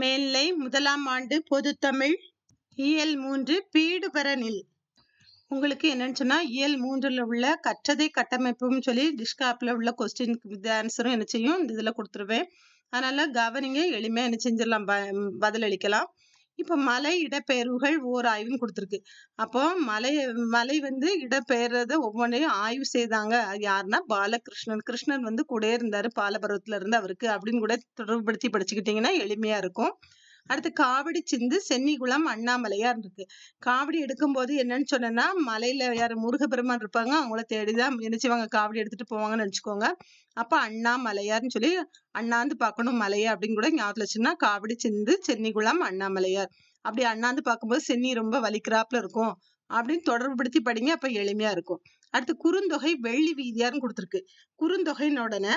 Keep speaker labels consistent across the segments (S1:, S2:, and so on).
S1: மேல்நிலை முதலாம் ஆண்டு பொது தமிழ் இயல் மூன்று பீடுபரனில் உங்களுக்கு என்னன்னு சொன்னா இயல் மூன்றுல உள்ள கற்றதை கட்டமைப்பும் சொல்லி டிஸ்காப்ல உள்ள கொஸ்டின் இது ஆன்சரும் என்ன செய்யும் இந்த இதுல கொடுத்துருவேன் அதனால கவனிங்க எளிமையா என்ன செஞ்சிடலாம் பதிலளிக்கலாம் இப்போ மலை இடப்பெயர்வுகள் ஓர் ஆய்வும் கொடுத்துருக்கு அப்போ மலை மலை வந்து இடப்பெயர்றதை ஒவ்வொன்றையும் ஆய்வு செய்தாங்க யாருன்னா பாலகிருஷ்ணன் கிருஷ்ணன் வந்து கூட இருந்தாரு பாலபருவத்துல இருந்து அவருக்கு அப்படின்னு கூட தொடர்புபடுத்தி படிச்சுக்கிட்டீங்கன்னா எளிமையா இருக்கும் அடுத்து காவடி சிந்து சென்னிகுளம் அண்ணாமலையார் இருக்கு காவடி எடுக்கும்போது என்னன்னு சொன்னேன்னா மலையில யார் முருகப்பெருமான் இருப்பாங்க அவங்கள தேடிதான் நினைச்சவங்க காவடி எடுத்துட்டு போவாங்கன்னு நினைச்சுக்கோங்க அப்ப அண்ணாமலையார்னு சொல்லி அண்ணாந்து பார்க்கணும் மலையா அப்படின்னு கூட ஞாபகத்துல வச்சுன்னா காவடி சிந்து சென்னிகுளம் அண்ணாமலையார் அப்படி அண்ணாந்து பார்க்கும்போது சென்னி ரொம்ப வலிக்கிறாப்புல இருக்கும் அப்படின்னு தொடர்புபடுத்தி படிங்க அப்ப எளிமையா இருக்கும் அடுத்து குறுந்தொகை வெள்ளி வீதியார்னு கொடுத்துருக்கு குறுந்தொகைன்னு உடனே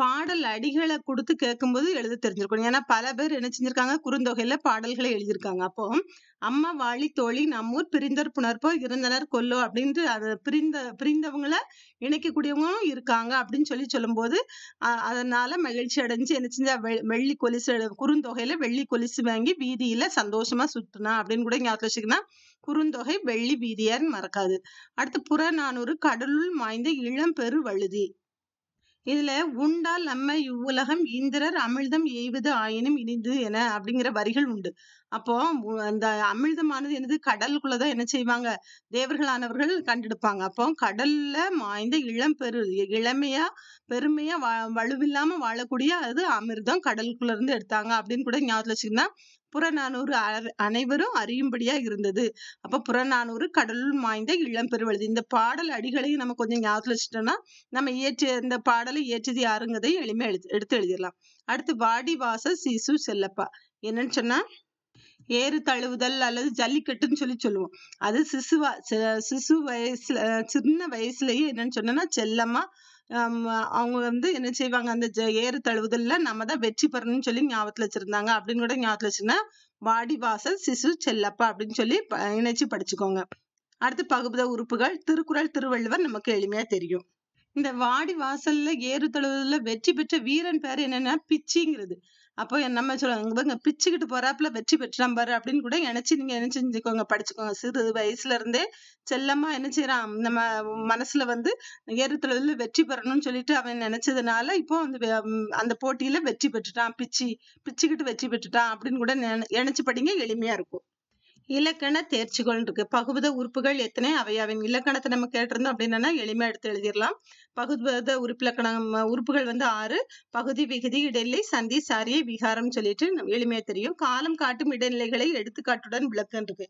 S1: பாடல் அடிகளை கொடுத்து கேட்கும்போது எழுத தெரிஞ்சிருக்கணும் ஏன்னா பல பேர் என்ன செஞ்சிருக்காங்க குறுந்தொகையில பாடல்களை எழுதியிருக்காங்க அப்போ அம்மா வாழி தோழி நம்மூர் பிரிந்தர் புணர்ப்போ இருந்தனர் கொல்லோ அப்படின்ட்டு அது பிரிந்த பிரிந்தவங்கள இணைக்கக்கூடியவங்களும் இருக்காங்க அப்படின்னு சொல்லி சொல்லும்போது அதனால மகிழ்ச்சி அடைஞ்சு என்ன செஞ்சா வெள்ளி கொலிசு குறுந்தொகையில வெள்ளி கொலிசு வாங்கி வீதியில சந்தோஷமா சுற்றுனா அப்படின்னு கூட ஞாபகம் வச்சுக்கணும் குறுந்தொகை வெள்ளி வீதியார் மறக்காது அடுத்து புறநானூறு கடலுள் மாய்ந்த இளம் பெரு வழுதி இதுல உண்டால் நம்ம இவ்வுலகம் இந்திரர் அமிழ்தம் எய்வது ஆயினும் இனிது என அப்படிங்கிற வரிகள் உண்டு அப்போ அந்த அமிழ்தமானது எனது கடலுக்குள்ளதான் என்ன செய்வாங்க தேவர்களானவர்கள் கண்டெடுப்பாங்க அப்போ கடல்ல மாய்ந்த இளம் பெரு இளமையா பெருமையா வலுவில்லாம வாழக்கூடிய அது அமிர்தம் கடலுக்குள்ள இருந்து எடுத்தாங்க அப்படின்னு கூட ஞாபகத்துல வச்சுக்கணும் புறநானூறு அனைவரும் அறியும்படியா இருந்தது அப்ப புறநானூறு கடலுள் மாய்ந்த இளம் பெருவழுதி இந்த பாடல் அடிகளையும் நம்ம கொஞ்சம் ஞாபகத்துல வச்சுட்டோம்னா நம்ம இயற்றி இந்த பாடலை இயற்றது யாருங்கிறதையும் எளிமையா எடுத்து எடுத்து எழுதிடலாம் அடுத்து வாடிவாச சிசு செல்லப்பா என்னன்னு சொன்னா ஏறு தழுவுதல் அல்லது ஜல்லிக்கட்டுன்னு சொல்லி சொல்லுவோம் அது சிசுவா சிசு வயசுல சின்ன வயசுலயே என்னன்னு சொன்னா செல்லமா அவங்க வந்து என்ன செய்வாங்க அந்த ஏறு தழுவுதல்ல நம்ம தான் வெற்றி பெறணும்னு சொல்லி ஞாபகத்துல வச்சிருந்தாங்க அப்படின்னு கூட ஞாபகத்துல வச்சுன்னா வாடிவாசல் சிசு செல்லப்பா அப்படின்னு சொல்லி இணைச்சு படிச்சுக்கோங்க அடுத்து பகுபத உறுப்புகள் திருக்குறள் திருவள்ளுவர் நமக்கு எளிமையா தெரியும் இந்த வாடி வாசல்ல ஏறு தழுவுதல்ல வெற்றி பெற்ற வீரன் பேர் என்னன்னா பிச்சிங்கிறது அப்போ நம்ம சொல்லுவாங்க பாருங்க பிச்சுக்கிட்டு போறாப்புல வெற்றி பெற்றாம் பாரு அப்படின்னு கூட நினைச்சு நீங்க என்ன செஞ்சுக்கோங்க படிச்சுக்கோங்க சிறு வயசுல இருந்தே செல்லமா என்ன செய்யறான் நம்ம மனசுல வந்து ஏறுத்துல வெற்றி பெறணும்னு சொல்லிட்டு அவன் நினைச்சதுனால இப்போ அந்த அந்த போட்டியில வெற்றி பெற்றுட்டான் பிச்சு பிச்சுக்கிட்டு வெற்றி பெற்றுட்டான் அப்படின்னு கூட நினைச்சு படிங்க எளிமையா இருக்கும் இலக்கண தேர்ச்சிகள் இருக்கு பகுபத உறுப்புகள் எத்தனை அவையாவின் இலக்கணத்தை நம்ம கேட்டிருந்தோம் அப்படின்னா எளிமையா எடுத்து எழுதிடலாம் பகுபத உறுப்பிலக்கணம் உறுப்புகள் வந்து ஆறு பகுதி விகுதி இடைநிலை சந்தி சாரிய விகாரம் சொல்லிட்டு எளிமையா தெரியும் காலம் காட்டும் இடைநிலைகளை எடுத்துக்காட்டுடன் விளக்கம் இருக்கு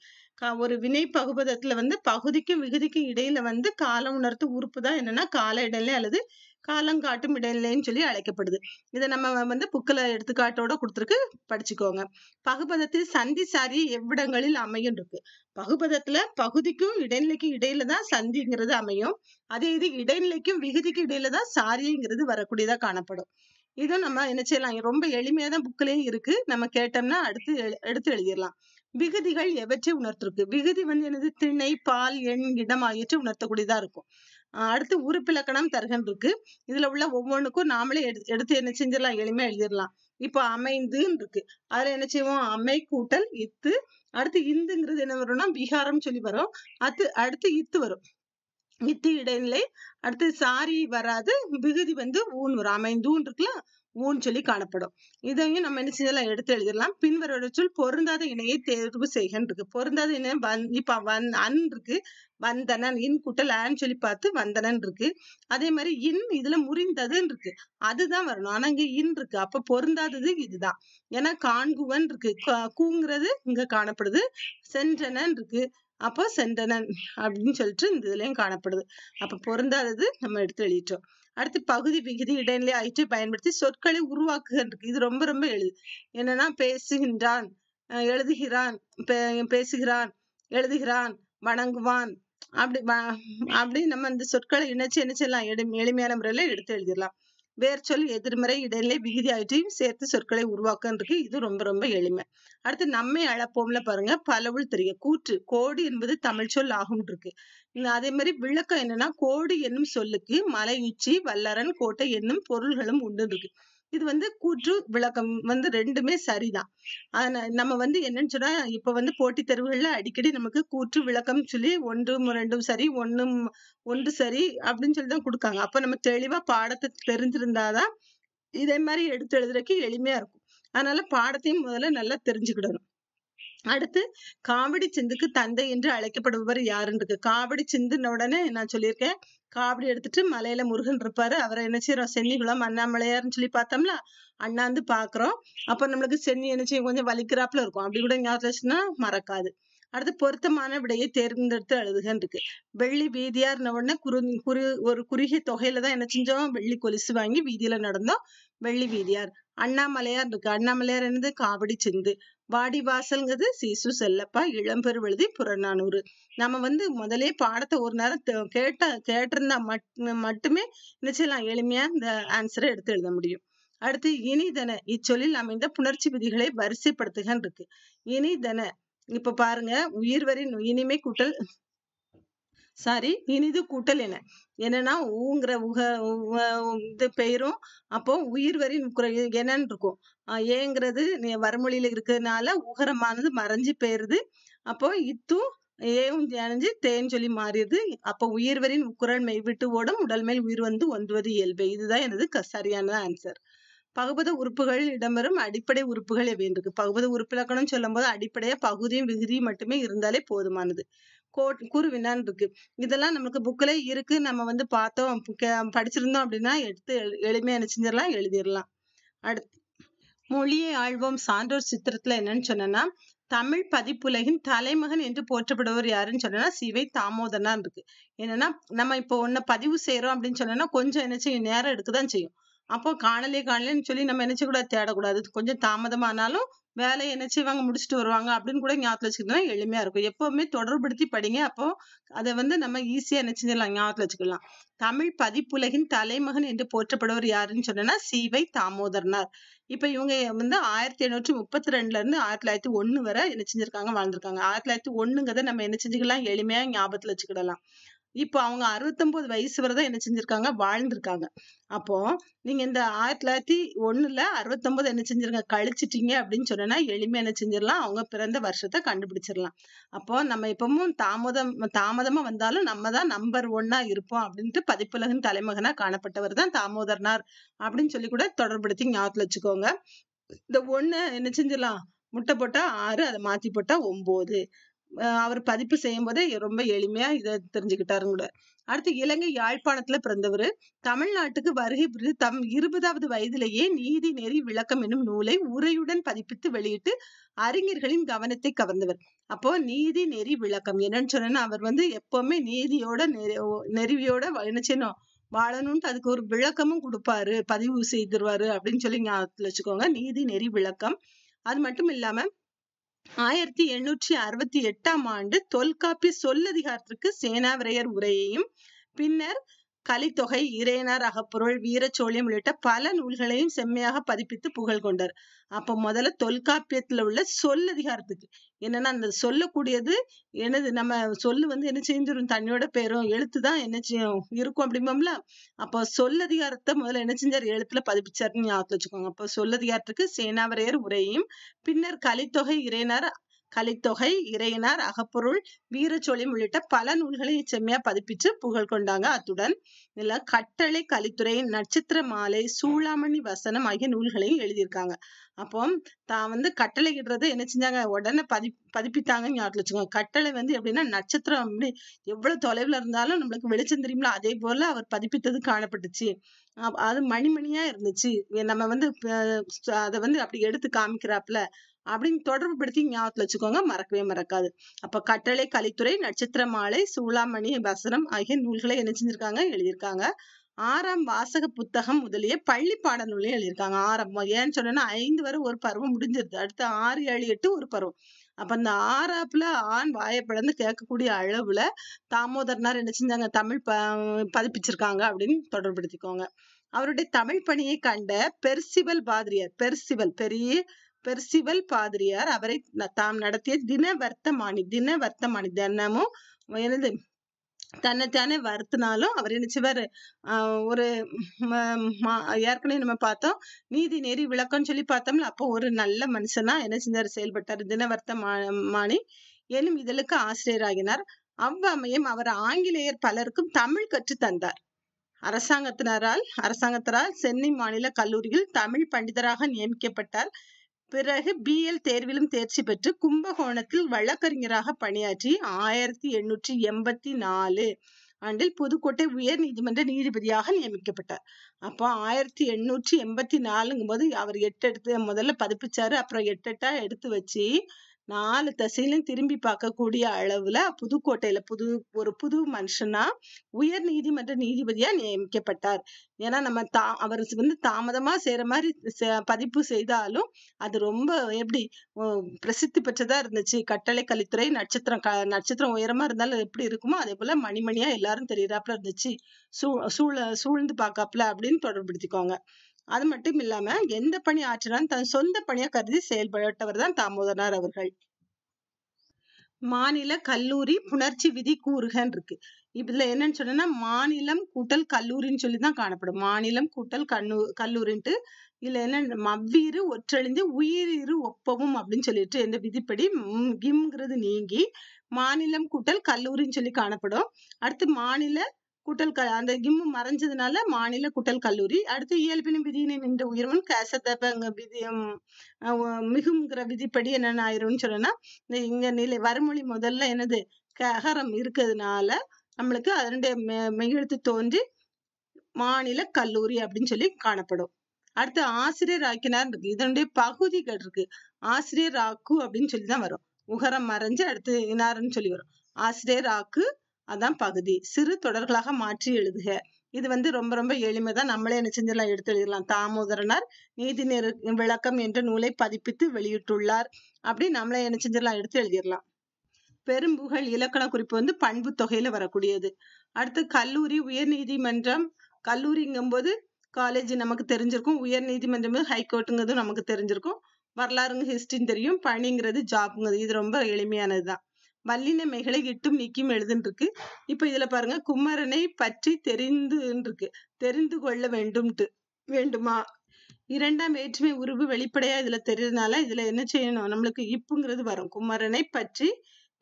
S1: ஒரு வினை பகுபதத்துல வந்து பகுதிக்கும் விகுதிக்கும் இடையில வந்து காலம் உணர்த்து உறுப்பு தான் என்னன்னா கால இடைநிலை அல்லது காலங்காட்டும் இடைநிலைன்னு சொல்லி அழைக்கப்படுது இதை நம்ம வந்து புக்கில் எடுத்துக்காட்டோட கொடுத்துருக்கு படிச்சுக்கோங்க பகுபதத்தில் சந்தி சாரி எவ்விடங்களில் அமையும் இருக்கு பகுபதத்துல பகுதிக்கும் இடைநிலைக்கும் இடையில தான் சந்திங்கிறது அமையும் அதே இது இடைநிலைக்கும் விகுதிக்கும் இடையில தான் சாரிங்கிறது வரக்கூடியதா காணப்படும் இதை நம்ம என்ன செய்யலாம் ரொம்ப எளிமையாதான் தான் இருக்கு நம்ம கேட்டோம்னா அடுத்து எடுத்து எழுதிடலாம் விகுதிகள் எவற்றை உணர்த்திருக்கு விகுதி வந்து என்னது திணை பால் எண் இடம் ஆகியவற்றை உணர்த்தக்கூடியதா இருக்கும் அடுத்து உறுப்பிலக்கணம் தருகன் இருக்கு இதுல உள்ள ஒவ்வொன்றுக்கும் நாமளே எடுத்து என்ன செஞ்சிடலாம் எளிமையா எழுதிடலாம் இப்போ அமைந்துன்னு இருக்கு அதுல என்ன செய்வோம் அமை கூட்டல் இத்து அடுத்து இந்துங்கிறது என்ன வரும்னா விகாரம் சொல்லி வரும் அத்து அடுத்து இத்து வரும் இத்து இடைநிலை அடுத்து சாரி வராது விகுதி வந்து ஊன் வரும் அமைந்தூன் இருக்குல்ல ஊன்னு சொல்லி காணப்படும் இதையும் நம்ம என்ன செய்யலாம் எடுத்து எழுதிடலாம் பின்வரோட சொல் பொருந்தாத இணையை தேர்வு செய்கன்னு இருக்கு பொருந்தாத இணையம் வந் இப்ப வந் அன் இருக்கு வந்தனன் இன் குட்டல் ஆன்னு சொல்லி பார்த்து வந்தனன் இருக்கு அதே மாதிரி இன் இதுல முறிந்ததுன்னு இருக்கு அதுதான் வரணும் ஆனா இங்க இன் இருக்கு அப்ப பொருந்தாதது இதுதான் ஏன்னா காண்குவன் இருக்கு கூங்கிறது இங்க காணப்படுது சென்றனன் இருக்கு அப்போ செந்தனன் அப்படின்னு சொல்லிட்டு இந்த இதுலயும் காணப்படுது அப்ப பொருந்தாதது நம்ம எடுத்து எழுதிட்டோம் அடுத்து பகுதி விகுதி இடைநிலை ஆயிற்று பயன்படுத்தி சொற்களை உருவாக்குகின்றது இது ரொம்ப ரொம்ப எளிது என்னன்னா பேசுகின்றான் எழுதுகிறான் பேசுகிறான் எழுதுகிறான் வணங்குவான் அப்படி அப்படி நம்ம இந்த சொற்களை இணைச்சு இணைச்செல்லாம் எளிமையான முறையில எடுத்து எழுதிடலாம் வேர்ச்சொல் எதிர்மறை இடைநிலை விகுதி ஆகிட்டையும் சேர்த்து சொற்களை உருவாக்குன்றதுக்கு இது ரொம்ப ரொம்ப எளிமை அடுத்து நம்மை அழப்போம்ல பாருங்க பலவுள் தெரிய கூற்று கோடு என்பது தமிழ் சொல் ஆகும் இருக்கு அதே மாதிரி விளக்கம் என்னன்னா கோடு என்னும் சொல்லுக்கு மலையுச்சி வல்லரன் கோட்டை என்னும் பொருள்களும் உண்டு இருக்கு இது வந்து கூற்று விளக்கம் வந்து ரெண்டுமே சரிதான் ஆனா நம்ம வந்து என்னன்னு சொன்னா இப்ப வந்து போட்டித் தேர்வுகள்ல அடிக்கடி நமக்கு கூற்று விளக்கம் சொல்லி ஒன்றும் ரெண்டும் சரி ஒன்றும் ஒன்று சரி அப்படின்னு சொல்லி தான் கொடுக்காங்க அப்ப நம்ம தெளிவா பாடத்தை தெரிஞ்சிருந்தாதான் இதே மாதிரி எடுத்து எழுதுறதுக்கு எளிமையா இருக்கும் அதனால பாடத்தையும் முதல்ல நல்லா தெரிஞ்சுக்கிடணும் அடுத்து காவடி சிந்துக்கு தந்தை என்று அழைக்கப்படுபவர் யாருன்னு காவடி சிந்துன உடனே நான் சொல்லியிருக்கேன் காவடி எடுத்துட்டு மலையில முருகன் இருப்பாரு அவரை என்ன செய்யறோம் சென்னிகுளம் அண்ணாமலையார்னு சொல்லி பார்த்தோம்ல அண்ணாந்து பாக்குறோம் அப்ப நம்மளுக்கு சென்னி என்ன செய்யும் கொஞ்சம் வலிக்கிறாப்புல இருக்கும் அப்படி கூட ஞாபகம் மறக்காது அடுத்து பொருத்தமான விடையை தேர்ந்தெடுத்து அழுதுகன் இருக்கு வெள்ளி இருந்த உடனே குறு குறு ஒரு குறுகிய தொகையில தான் என்ன செஞ்சோம் வெள்ளி கொலுசு வாங்கி வீதியில நடந்தோம் வெள்ளி வீதியார் அண்ணாமலையார் இருக்கு அண்ணாமலையார் என்னது காவடி சிந்து வாடிவாசல்ங்கிறது சிசு செல்லப்பா இளம்பெருவழுதி புறநானூறு நம்ம வந்து முதலே பாடத்தை ஒரு நேரம் கேட்ட கேட்டிருந்தா மட் மட்டுமே நிச்சயம் எளிமையா இந்த ஆன்சரை எடுத்து எழுத முடியும் அடுத்து இனிதன இச்சொல்லில் அமைந்த புணர்ச்சி விதிகளை வரிசைப்படுத்துகன்னு இருக்கு இனிதன இப்ப பாருங்க உயிர்வரின் இனிமை கூட்டல் சாரி இனிது கூட்டல் என என்னன்னா ஊங்கிற உக இது பெயரும் அப்போ உயிர் வரி என்னன்னு இருக்கும் ஏங்கிறது வறுமொழியில இருக்கிறதுனால உகரமானது மறைஞ்சு போயிருது அப்போ இத்தும் ஏவும் அணிஞ்சு தேன் சொல்லி மாறியது அப்போ உயிர்வரின் மெய் மெய்விட்டு ஓடும் உடல் மேல் உயிர் வந்து ஒன்றுவது இயல்பு இதுதான் எனது சரியான ஆன்சர் பகுபத உறுப்புகளில் இடம்பெறும் அடிப்படை உறுப்புகள் எப்படி இருக்கு பகுபத உறுப்பிலக்கணம் சொல்லும் போது அடிப்படையா பகுதியும் விகுதியும் மட்டுமே இருந்தாலே போதுமானது கோட் இருக்கு இதெல்லாம் நமக்கு புக்ல இருக்கு நம்ம வந்து பார்த்தோம் படிச்சிருந்தோம் அப்படின்னா எடுத்து எளிமையா என்ன செஞ்சிடலாம் எழுதிடலாம் அடுத்து மொழியை ஆழ்வோம் சான்றோர் சித்திரத்துல என்னன்னு சொன்னேன்னா தமிழ் பதிப்புலகின் தலைமகன் என்று போற்றப்படுவர் யாருன்னு சொன்னா சிவை தாமோதனா இருக்கு என்னன்னா நம்ம இப்போ ஒன்ன பதிவு செய்யறோம் அப்படின்னு சொன்னோம்னா கொஞ்சம் என்ன செய்யும் நேரம் எடுக்கதான் செய்யும் அப்போ காணலே காணலேன்னு சொல்லி நம்ம என்ன செய்யக்கூடாது தேடக்கூடாது கொஞ்சம் தாமதமானாலும் வேலையை என்ன செய்வாங்க முடிச்சுட்டு வருவாங்க அப்படின்னு கூட ஞாபகத்தில் வச்சுக்கிட்டோம்னா எளிமையாக இருக்கும் எப்போவுமே தொடர்படுத்தி படிங்க அப்போ அதை வந்து நம்ம ஈஸியாக என்ன செஞ்சிடலாம் ஞாபகத்தில் வச்சுக்கலாம் தமிழ் பதிப்புலகின் தலைமகன் என்று போற்றப்படுவர் யாருன்னு சி சிவை தாமோதரனார் இப்போ இவங்க வந்து ஆயிரத்தி எண்ணூற்றி முப்பத்தி ரெண்டுல இருந்து ஆயிரத்தி தொள்ளாயிரத்தி ஒன்று வரை என்ன செஞ்சிருக்காங்க வாழ்ந்திருக்காங்க ஆயிரத்தி தொள்ளாயிரத்தி ஒண்ணுங்கிறத நம்ம என்ன செஞ்சுக்கலாம் எளிமையாக ஞாபகத்தில் வச்சுக்கிடலாம் இப்போ அவங்க அறுபத்தொன்பது வயசு வரை என்ன செஞ்சிருக்காங்க வாழ்ந்திருக்காங்க அப்போ நீங்க இந்த ஆயிரத்தி தொள்ளாயிரத்தி ஒண்ணுல அறுபத்தொன்பது என்ன செஞ்சிருங்க கழிச்சிட்டீங்க அப்படின்னு சொன்னா எளிமையா என்ன செஞ்சிடலாம் அவங்க பிறந்த வருஷத்தை கண்டுபிடிச்சிடலாம் அப்போ நம்ம இப்பவும் தாமதம் தாமதமா வந்தாலும் நம்ம தான் நம்பர் ஒன்னா இருப்போம் அப்படின்ட்டு பதிப்புலகின் தலைமகனா காணப்பட்டவர் தான் தாமோதரனார் அப்படின்னு சொல்லி கூட தொடர்படுத்தி ஞாபகத்துல வச்சுக்கோங்க இந்த ஒண்ணு என்ன செஞ்சிடலாம் முட்டை போட்டா ஆறு அதை மாத்தி போட்டா ஒன்பது அவர் பதிப்பு செய்யும் போதே ரொம்ப எளிமையா இதை கூட அடுத்து இலங்கை யாழ்ப்பாணத்துல பிறந்தவர் தமிழ்நாட்டுக்கு வருகை புரிந்து தம் இருபதாவது வயதிலேயே நீதி நெறி விளக்கம் என்னும் நூலை உரையுடன் பதிப்பித்து வெளியிட்டு அறிஞர்களின் கவனத்தை கவர்ந்தவர் அப்போ நீதி நெறி விளக்கம் என்னன்னு சொன்னா அவர் வந்து எப்பவுமே நீதியோட நெறி நெறிவியோட என்ன செய்யணும் வாழணும்ட்டு அதுக்கு ஒரு விளக்கமும் கொடுப்பாரு பதிவு செய்திருவாரு அப்படின்னு சொல்லி ஞாபகத்துல வச்சுக்கோங்க நீதி நெறி விளக்கம் அது மட்டும் இல்லாம ஆயிரத்தி எண்ணூற்றி அறுபத்தி எட்டாம் ஆண்டு தொல்காப்பிய சொல்லதிகாரத்திற்கு சேனாவரையர் உரையையும் பின்னர் கலித்தொகை இறையனார் அகப்பொருள் வீரச்சோழியம் உள்ளிட்ட பல நூல்களையும் செம்மையாக பதிப்பித்து புகழ் கொண்டார் அப்ப முதல்ல தொல்காப்பியத்துல உள்ள சொல் அதிகாரத்துக்கு என்னன்னா அந்த சொல்லக்கூடியது என்னது நம்ம சொல்லு வந்து என்ன செஞ்சிடும் தண்ணியோட பேரும் எழுத்து தான் என்ன செய்யும் இருக்கும் அப்படிம்போம்ல அப்போ சொல் அதிகாரத்தை முதல்ல என்ன செஞ்சார் எழுத்துல பதிப்பிச்சாருன்னு ஞாபகம் வச்சுக்கோங்க அப்போ சொல் அதிகாரத்துக்கு சேனாவரையர் உரையும் பின்னர் கலித்தொகை இறையனர் கலித்தொகை இறையினார் அகப்பொருள் வீரச்சொலி உள்ளிட்ட பல நூல்களை செம்மையா பதிப்பிச்சு புகழ் கொண்டாங்க அத்துடன் இல்ல கட்டளை கலித்துறை நட்சத்திர மாலை சூளாமணி வசனம் ஆகிய நூல்களையும் எழுதியிருக்காங்க அப்போ தான் வந்து கட்டளை இடுறது என்ன செஞ்சாங்க உடனே பதி பதிப்பித்தாங்கன்னு ஞாபகம் வச்சுக்கோங்க கட்டளை வந்து எப்படின்னா நட்சத்திரம் அப்படி எவ்வளவு தொலைவுல இருந்தாலும் நம்மளுக்கு வெளிச்சம் தெரியுமில்ல அதே போல அவர் பதிப்பித்தது காணப்பட்டுச்சு அது மணிமணியா இருந்துச்சு நம்ம வந்து அதை வந்து அப்படி எடுத்து காமிக்கிறாப்புல அப்படின்னு தொடர்பு படுத்தி ஞாபகத்துல வச்சுக்கோங்க மறக்கவே மறக்காது அப்ப கட்டளை கலித்துறை நட்சத்திர மாலை சூளாமணி வசனம் ஆகிய நூல்களை என்ன செஞ்சிருக்காங்க எழுதியிருக்காங்க ஆறாம் வாசக புத்தகம் முதலிய பள்ளி பாட நூலையும் எழுதியிருக்காங்க ஆறாம் ஏன்னு சொன்னா ஐந்து வரை ஒரு பருவம் முடிஞ்சிருது அடுத்து ஆறு ஏழு எட்டு ஒரு பருவம் அப்ப அந்த ஆறாப்புல ஆண் வாயப்படந்து கேட்கக்கூடிய அளவுல தாமோதரனார் என்ன செஞ்சாங்க தமிழ் ப பதிப்பிச்சிருக்காங்க அப்படின்னு தொடர்புபடுத்திக்கோங்க அவருடைய தமிழ் பணியை கண்ட பெர்சிவல் பாதிரியார் பெர்சிவல் பெரிய பெர்சிவல் பாதிரியார் அவரை தாம் நடத்திய தின வர்த்தமானி தின வர்த்தமானி தினமும் எனது தன்னைத்தானே வருத்தினாலும் அவர் நினைச்சவர் ஒரு ஏற்கனவே நம்ம பார்த்தோம் நீதி நெறி விளக்கம்னு சொல்லி பார்த்தோம்ல அப்போ ஒரு நல்ல மனுஷனா என்ன செஞ்சார் செயல்பட்டார் தினவர்த்த மாணி எனும் இதழுக்கு ஆசிரியராகினார் அவ்வமயம் அவர் ஆங்கிலேயர் பலருக்கும் தமிழ் கற்று தந்தார் அரசாங்கத்தினரால் அரசாங்கத்தினரால் சென்னை மாநில கல்லூரியில் தமிழ் பண்டிதராக நியமிக்கப்பட்டார் பிறகு பிஎல் தேர்விலும் தேர்ச்சி பெற்று கும்பகோணத்தில் வழக்கறிஞராக பணியாற்றி ஆயிரத்தி எண்ணூற்றி எண்பத்தி நாலு ஆண்டில் புதுக்கோட்டை உயர் நீதிமன்ற நீதிபதியாக நியமிக்கப்பட்டார் அப்போ ஆயிரத்தி எண்ணூற்றி எண்பத்தி நாலுங்கும் போது அவர் எட்டு எடுத்து முதல்ல பதிப்பிச்சாரு அப்புறம் எட்டு எட்டா எடுத்து வச்சு நாலு தசையிலும் திரும்பி பார்க்கக்கூடிய அளவுல புதுக்கோட்டையில புது ஒரு புது மனுஷனா உயர் நீதிமன்ற நீதிபதியா நியமிக்கப்பட்டார் ஏன்னா நம்ம தா அவர் வந்து தாமதமா செய்யற மாதிரி பதிப்பு செய்தாலும் அது ரொம்ப எப்படி பிரசித்தி பெற்றதா இருந்துச்சு கட்டளை கலித்துறை நட்சத்திரம் க நட்சத்திரம் உயரமா இருந்தாலும் எப்படி இருக்குமோ அதே போல மணிமணியா எல்லாரும் தெரியறாப்புல இருந்துச்சு சூ சூழ சூழ்ந்து பார்க்காப்புல அப்படின்னு தொடர்புடுத்திக்கோங்க அது மட்டும் இல்லாம எந்த பணி ஆற்றினாலும் தன் சொந்த பணியா கருதி செயல்பட்டவர் தான் தாமோதரனார் அவர்கள் மாநில கல்லூரி புணர்ச்சி விதி கூறுகன்னு இருக்கு இதுல என்னன்னு சொன்னா மாநிலம் கூட்டல் கல்லூரின்னு சொல்லி தான் காணப்படும் மாநிலம் கூட்டல் கண்ணூ கல்லூரின்ட்டு இதுல என்ன மவ்வீறு ஒற்றழிந்து உயிரிரு ஒப்பவும் அப்படின்னு சொல்லிட்டு எந்த விதிப்படி கிம்ங்கிறது நீங்கி மாநிலம் கூட்டல் கல்லூரின்னு சொல்லி காணப்படும் அடுத்து மாநில குட்டல் க அந்த கிம்மு மறைஞ்சதுனால மாநில குட்டல் கல்லூரி அடுத்து இயல்பினும் விதியினை நின்ற உயர்வன் கேசத்தப்பங்க விதியம் மிகுங்கிற விதிப்படி என்னென்ன ஆயிரும்னு சொன்னா இங்க நிலை வறுமொழி முதல்ல என்னது ககரம் இருக்கிறதுனால நம்மளுக்கு அதனுடைய மெய்யெழுத்து தோன்றி மாநில கல்லூரி அப்படின்னு சொல்லி காணப்படும் அடுத்து ஆசிரியர் ஆக்கினார் இருக்கு இதனுடைய பகுதிகள் இருக்கு ஆசிரியர் ஆக்கு அப்படின்னு சொல்லி தான் வரும் உகரம் மறைஞ்சு அடுத்து இனாருன்னு சொல்லி வரும் ஆசிரியர் ஆக்கு அதான் பகுதி சிறு தொடர்களாக மாற்றி எழுதுக இது வந்து ரொம்ப ரொம்ப எளிமை தான் நம்மளே என்ன செஞ்சிடலாம் எடுத்து எழுதிடலாம் தாமோதரனார் நீதி நெரு விளக்கம் என்ற நூலை பதிப்பித்து வெளியிட்டுள்ளார் அப்படி நம்மளே என்ன செஞ்சிடலாம் எடுத்து எழுதிடலாம் பெரும்புகழ் இலக்கண குறிப்பு வந்து பண்பு தொகையில வரக்கூடியது அடுத்து கல்லூரி உயர் நீதிமன்றம் கல்லூரிங்கும்போது காலேஜ் நமக்கு தெரிஞ்சிருக்கும் உயர் நீதிமன்றம் ஹைகோர்ட்டுங்கிறது நமக்கு தெரிஞ்சிருக்கும் வரலாறுங்க ஹிஸ்டரின்னு தெரியும் பணிங்கிறது ஜாப்ங்கிறது இது ரொம்ப எளிமையானதுதான் வல்லின மெய்களை இட்டும் நீக்கியும் எழுதுன்றிருக்கு இப்ப இதுல பாருங்க குமரனை பற்றி தெரிந்துன்றிருக்கு தெரிந்து கொள்ள வேண்டும்ட்டு வேண்டுமா இரண்டாம் வேற்றுமை உருவு வெளிப்படையா இதுல தெரியறதுனால இதுல என்ன செய்யணும் நம்மளுக்கு இப்புங்கிறது வரும் குமரனை பற்றி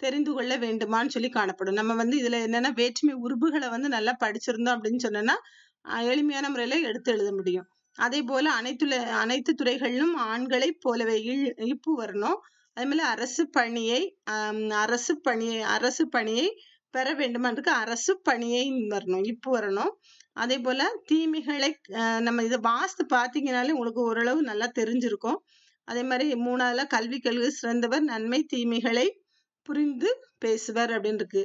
S1: தெரிந்து கொள்ள வேண்டுமான்னு சொல்லி காணப்படும் நம்ம வந்து இதுல என்னன்னா வேற்றுமை உருபுகளை வந்து நல்லா படிச்சிருந்தோம் அப்படின்னு சொன்னோம்னா எளிமையான முறையில எடுத்து எழுத முடியும் அதே போல அனைத்து அனைத்து துறைகளிலும் ஆண்களை போலவே இழ் இப்பு வரணும் அதே மாதிரி அரசு பணியை அரசு பணியை அரசு பணியை பெற வேண்டுமான்றதுக்கு அரசு பணியை வரணும் இப்போ வரணும் அதே போல் தீமைகளை நம்ம இதை வாஸ்து பார்த்தீங்கனாலே உங்களுக்கு ஓரளவு நல்லா தெரிஞ்சிருக்கும் அதே மாதிரி மூணாவதுல கல்வி கல்வி சிறந்தவர் நன்மை தீமைகளை புரிந்து பேசுவர் அப்படின்னு இருக்கு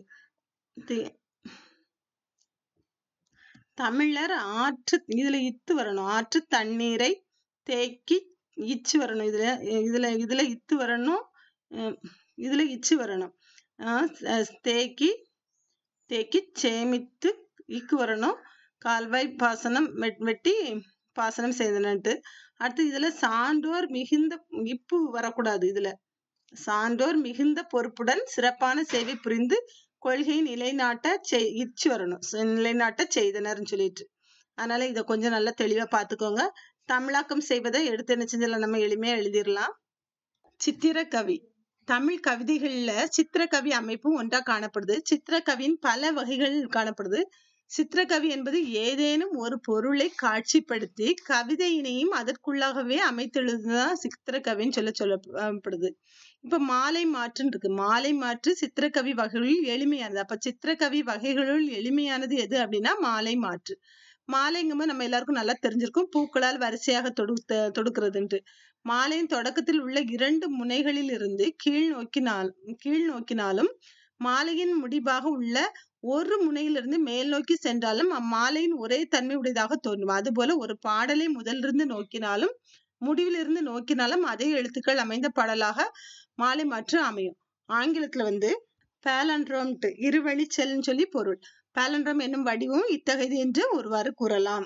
S1: தமிழர் ஆற்று இதுல இத்து வரணும் ஆற்று தண்ணீரை தேக்கி இச்சு வரணும் இதுல இதுல இதுல இத்து வரணும் இதுல இச்சு வரணும் தேக்கி தேக்கி சேமித்து இக்கு வரணும் கால்வாய் பாசனம் வெட்டி பாசனம் செய்தனன்ட்டு அடுத்து இதுல சான்றோர் மிகுந்த இப்பு வரக்கூடாது இதுல சான்றோர் மிகுந்த பொறுப்புடன் சிறப்பான சேவை புரிந்து கொள்கை நிலைநாட்ட செய் இச்சு வரணும் நிலைநாட்ட செய்தனர்னு சொல்லிட்டு அதனால இதை கொஞ்சம் நல்லா தெளிவா பார்த்துக்கோங்க தமிழாக்கம் செய்வதை எடுத்து என்ன செஞ்சல நம்ம எளிமையா எழுதிடலாம் கவி தமிழ் கவிதைகள்ல சித்திரக்கவி அமைப்பும் ஒன்றா காணப்படுது சித்திரக்கவியின் பல வகைகள் காணப்படுது சித்திரக்கவி என்பது ஏதேனும் ஒரு பொருளை காட்சிப்படுத்தி கவிதையினையும் அதற்குள்ளாகவே அமைத்தெழுதுதான் சித்திரக்கவின்னு சொல்ல சொல்லப்படுது இப்ப மாலை மாற்றுன்னு இருக்கு மாலை மாற்று சித்திரக்கவி வகைகளில் எளிமையானது அப்ப சித்திரக்கவி வகைகளுள் எளிமையானது எது அப்படின்னா மாலை மாற்று மாலைங்கும்போது நம்ம எல்லாருக்கும் நல்லா தெரிஞ்சிருக்கும் பூக்களால் வரிசையாக தொடுத்த தொடுக்கிறதுன்ட்டு மாலையின் தொடக்கத்தில் உள்ள இரண்டு முனைகளில் இருந்து கீழ் நோக்கினால் கீழ் நோக்கினாலும் மாலையின் முடிவாக உள்ள ஒரு முனையிலிருந்து மேல் நோக்கி சென்றாலும் அம்மாலையின் ஒரே தன்மை உடையதாக தோன்றும் அதுபோல ஒரு பாடலை முதலிருந்து நோக்கினாலும் முடிவிலிருந்து நோக்கினாலும் அதே எழுத்துக்கள் அமைந்த பாடலாக மாலை மாற்று அமையும் ஆங்கிலத்துல வந்து பேலண்ட்ரோம்ட்டு இருவழி செல்னு சொல்லி பொருள் பேலண்ட்ரம் என்னும் வடிவம் இத்தகையது என்று ஒருவாறு கூறலாம்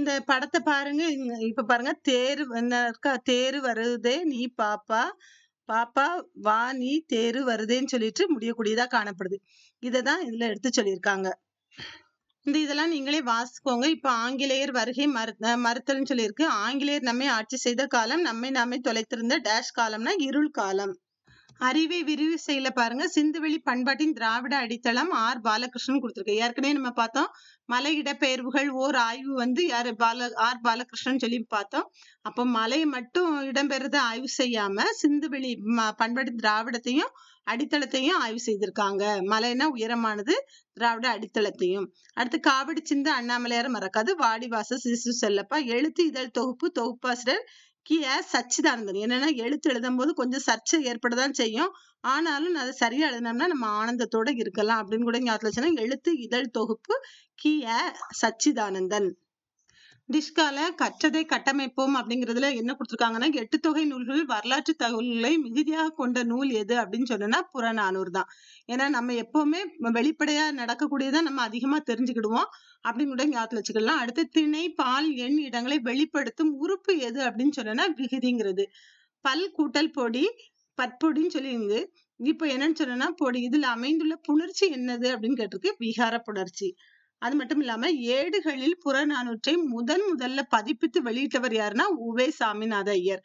S1: இந்த படத்தை பாருங்க இப்ப பாருங்க தேரு இருக்கா தேரு வருதே நீ பாப்பா பாப்பா வா நீ தேரு வருதேன்னு சொல்லிட்டு முடியக்கூடியதா காணப்படுது இதை தான் இதுல எடுத்து சொல்லியிருக்காங்க இந்த இதெல்லாம் நீங்களே வாசிக்கோங்க இப்ப ஆங்கிலேயர் வருகை மறு மறுத்தல்னு சொல்லியிருக்கு ஆங்கிலேயர் நம்மை ஆட்சி செய்த காலம் நம்மை நாமே தொலைத்திருந்த டேஷ் காலம்னா இருள் காலம் அறிவை விரிவு செய்யல பாருங்க சிந்துவெளி பண்பாட்டின் திராவிட அடித்தளம் ஆர் பாலகிருஷ்ணன் கொடுத்துருக்கு ஏற்கனவே நம்ம பார்த்தோம் மலை இடப்பெயர்வுகள் ஓர் ஆய்வு வந்து யார் பால ஆர் பாலகிருஷ்ணன் சொல்லி பார்த்தோம் அப்போ மலை மட்டும் இடம்பெறத ஆய்வு செய்யாம சிந்துவெளி பண்பாட்டு திராவிடத்தையும் அடித்தளத்தையும் ஆய்வு செய்திருக்காங்க மலைனா உயரமானது திராவிட அடித்தளத்தையும் அடுத்து காவடி சிந்து அண்ணாமலையார் மறக்காது வாடிவாச சிசு செல்லப்பா எழுத்து இதழ் தொகுப்பு தொகுப்பாசிரியர் முக்கிய சச்சிதானந்தன் என்னன்னா எழுத்து எழுதும் போது கொஞ்சம் சர்ச்சை ஏற்படதான் செய்யும் ஆனாலும் அதை சரியா எழுதினோம்னா நம்ம ஆனந்தத்தோட இருக்கலாம் அப்படின்னு கூட ஞாபகத்துல எழுத்து இதழ் தொகுப்பு கிய சச்சிதானந்தன் டிஷ்கால கற்றதை கட்டமைப்போம் அப்படிங்கிறதுல என்ன கொடுத்துருக்காங்கன்னா எட்டு தொகை நூல்கள் வரலாற்று தகவல்களை மிகுதியாக கொண்ட நூல் எது அப்படின்னு சொன்னோம்னா புறநானூறு தான் ஏன்னா நம்ம எப்பவுமே வெளிப்படையா நடக்கக்கூடியதை நம்ம அதிகமா தெரிஞ்சுக்கிடுவோம் கூட ஞாபகத்தில் வச்சுக்கலாம் அடுத்து திணை பால் எண் இடங்களை வெளிப்படுத்தும் உறுப்பு எது அப்படின்னு சொன்னோம்னா விகுதிங்கிறது பல் கூட்டல் பொடி பற்பொடின்னு சொல்லியிருந்து இப்போ என்னன்னு சொன்னா பொடி இதுல அமைந்துள்ள புணர்ச்சி என்னது அப்படின்னு கேட்டிருக்கு விகார புணர்ச்சி அது மட்டும் இல்லாம ஏடுகளில் புறநானூற்றை முதன் முதல்ல பதிப்பித்து வெளியிட்டவர் யாருன்னா உவே சாமிநாத ஐயர்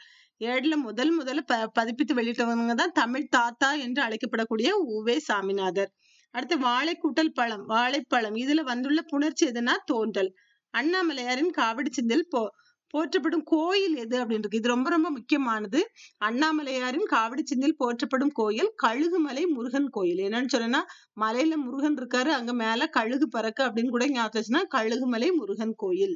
S1: ஏடுல முதல் முதல்ல ப பதிப்பித்து வெளியிட்டவங்க தான் தமிழ் தாத்தா என்று அழைக்கப்படக்கூடிய உவே சாமிநாதர் அடுத்து வாழைக்கூட்டல் பழம் வாழைப்பழம் இதுல வந்துள்ள புணர்ச்சி எதுனா தோன்றல் அண்ணாமலையாரின் காவடி சிந்தில் போ போற்றப்படும் கோயில் எது அப்படின்னு இது ரொம்ப ரொம்ப முக்கியமானது அண்ணாமலையாரின் காவடி சிந்தில் போற்றப்படும் கோயில் கழுகுமலை முருகன் கோயில் என்னன்னு சொன்னா மலையில முருகன் இருக்காரு அங்க மேல கழுகு பறக்கு அப்படின்னு கூட ஞாபகம் கழுகுமலை முருகன் கோயில்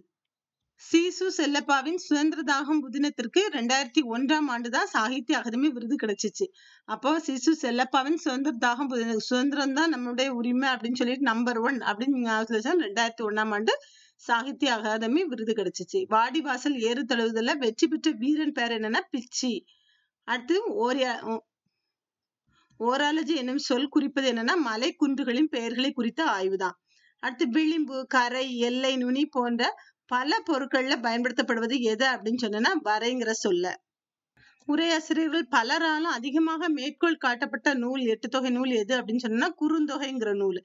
S1: சீசு செல்லப்பாவின் சுதந்திர தாகம் புதினத்திற்கு ரெண்டாயிரத்தி ஒன்றாம் ஆண்டுதான் சாகித்ய அகாதமி விருது கிடைச்சிச்சு அப்போ சிசு செல்லப்பாவின் சுதந்திர தாகம் புதின சுதந்திரம் தான் நம்மளுடைய உரிமை அப்படின்னு சொல்லிட்டு நம்பர் ஒன் அப்படின்னு ரெண்டாயிரத்தி ஒன்னாம் ஆண்டு சாகித்ய அகாதமி விருது கிடைச்சிச்சு வாடிவாசல் ஏறு தழுவுதல்ல வெற்றி பெற்ற வீரன் பேர் என்னன்னா பிச்சி அடுத்து ஓரியா ஓராலஜி என்னும் சொல் குறிப்பது என்னன்னா மலை குன்றுகளின் பெயர்களை குறித்த ஆய்வுதான் அடுத்து விளிம்பு கரை எல்லை நுனி போன்ற பல பொருட்கள்ல பயன்படுத்தப்படுவது எது அப்படின்னு சொன்னா வரைங்கிற சொல்ல உரையாசிரியர்கள் பலராலும் அதிகமாக மேற்கோள் காட்டப்பட்ட நூல் எட்டு தொகை நூல் எது அப்படின்னு சொன்னா குறுந்தொகைங்கிற நூல்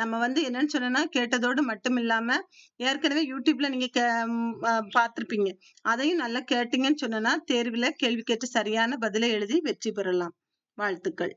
S1: நம்ம வந்து என்னன்னு சொன்னோம்னா கேட்டதோடு மட்டும் இல்லாம ஏற்கனவே யூடியூப்ல நீங்க பார்த்துருப்பீங்க அதையும் நல்லா கேட்டீங்கன்னு சொன்னோம்னா தேர்வுல கேள்வி கேட்டு சரியான பதிலை எழுதி வெற்றி பெறலாம் வாழ்த்துக்கள்